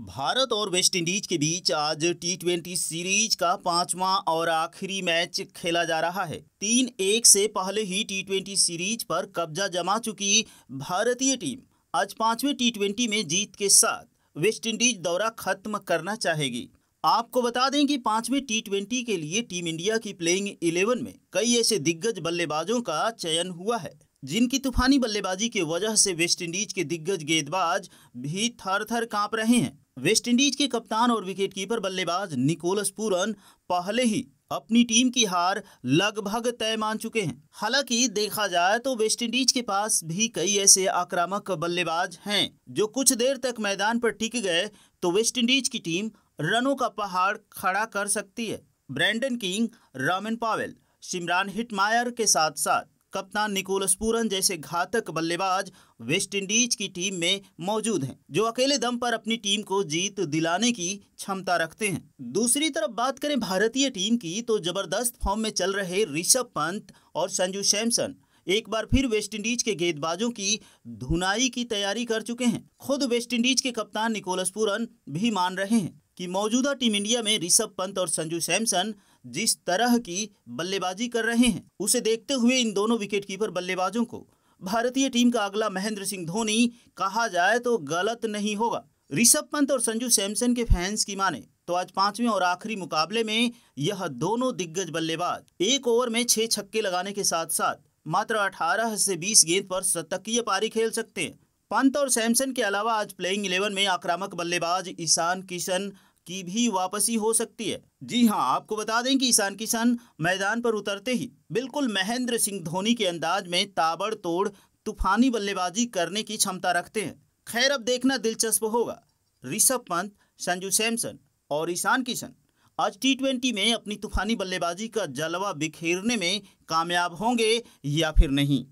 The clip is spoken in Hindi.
भारत और वेस्टइंडीज के बीच आज टी ट्वेंटी सीरीज का पांचवा और आखिरी मैच खेला जा रहा है तीन एक से पहले ही टी ट्वेंटी सीरीज पर कब्जा जमा चुकी भारतीय टीम आज पांचवें टी ट्वेंटी में जीत के साथ वेस्टइंडीज दौरा खत्म करना चाहेगी आपको बता दें कि पांचवें टी ट्वेंटी के लिए टीम इंडिया की प्लेइंग इलेवन में कई ऐसे दिग्गज बल्लेबाजों का चयन हुआ है जिनकी तूफानी बल्लेबाजी की वजह से वेस्टइंडीज के दिग्गज गेंदबाज भी थर थर कांप रहे हैं वेस्टइंडीज के कप्तान और विकेटकीपर बल्लेबाज निकोलस पूरन पहले ही अपनी टीम की हार लगभग तय मान चुके हैं हालांकि देखा जाए तो वेस्टइंडीज के पास भी कई ऐसे आक्रामक बल्लेबाज हैं जो कुछ देर तक मैदान पर टिक गए तो वेस्टइंडीज की टीम रनों का पहाड़ खड़ा कर सकती है Brandon King Rovman Powell Shimron Hetmyer के साथ साथ कप्तान निकोलस पूरन जैसे घातक बल्लेबाज वेस्टइंडीज की टीम में मौजूद हैं जो अकेले दम पर अपनी टीम को जीत दिलाने की क्षमता रखते हैं दूसरी तरफ बात करें भारतीय टीम की तो जबरदस्त फॉर्म में चल रहे ऋषभ पंत और संजू सैमसन एक बार फिर वेस्टइंडीज के गेंदबाजों की धुनाई की तैयारी कर चुके हैं खुद वेस्टइंडीज के कप्तान निकोलस पूरन भी मान रहे हैं कि मौजूदा टीम इंडिया में ऋषभ पंत और संजू सैमसन जिस तरह की बल्लेबाजी कर रहे हैं उसे देखते हुए इन दोनों विकेटकीपर बल्लेबाजों को भारतीय टीम का अगला महेंद्र सिंह धोनी कहा जाए तो गलत नहीं होगा ऋषभ पंत और संजू सैमसन के फैंस की माने तो आज पांचवें और आखिरी मुकाबले में यह दोनों दिग्गज बल्लेबाज एक ओवर में छह छक्के लगाने के साथ साथ मात्र 18 से 20 गेंद पर शतकीय पारी खेल सकते हैं पंत और सैमसन के अलावा आज प्लेइंग इलेवन में आक्रामक बल्लेबाज ईशान किशन की भी वापसी हो सकती है जी हाँ आपको बता दें कि ईशान किशन मैदान पर उतरते ही बिल्कुल महेंद्र सिंह धोनी के अंदाज में ताबड़तोड़ तूफानी बल्लेबाजी करने की क्षमता रखते हैं खैर अब देखना दिलचस्प होगा ऋषभ पंत संजू सैमसन और ईशान किशन आज टी ट्वेंटी में अपनी तूफानी बल्लेबाजी का जलवा बिखेरने में कामयाब होंगे या फिर नहीं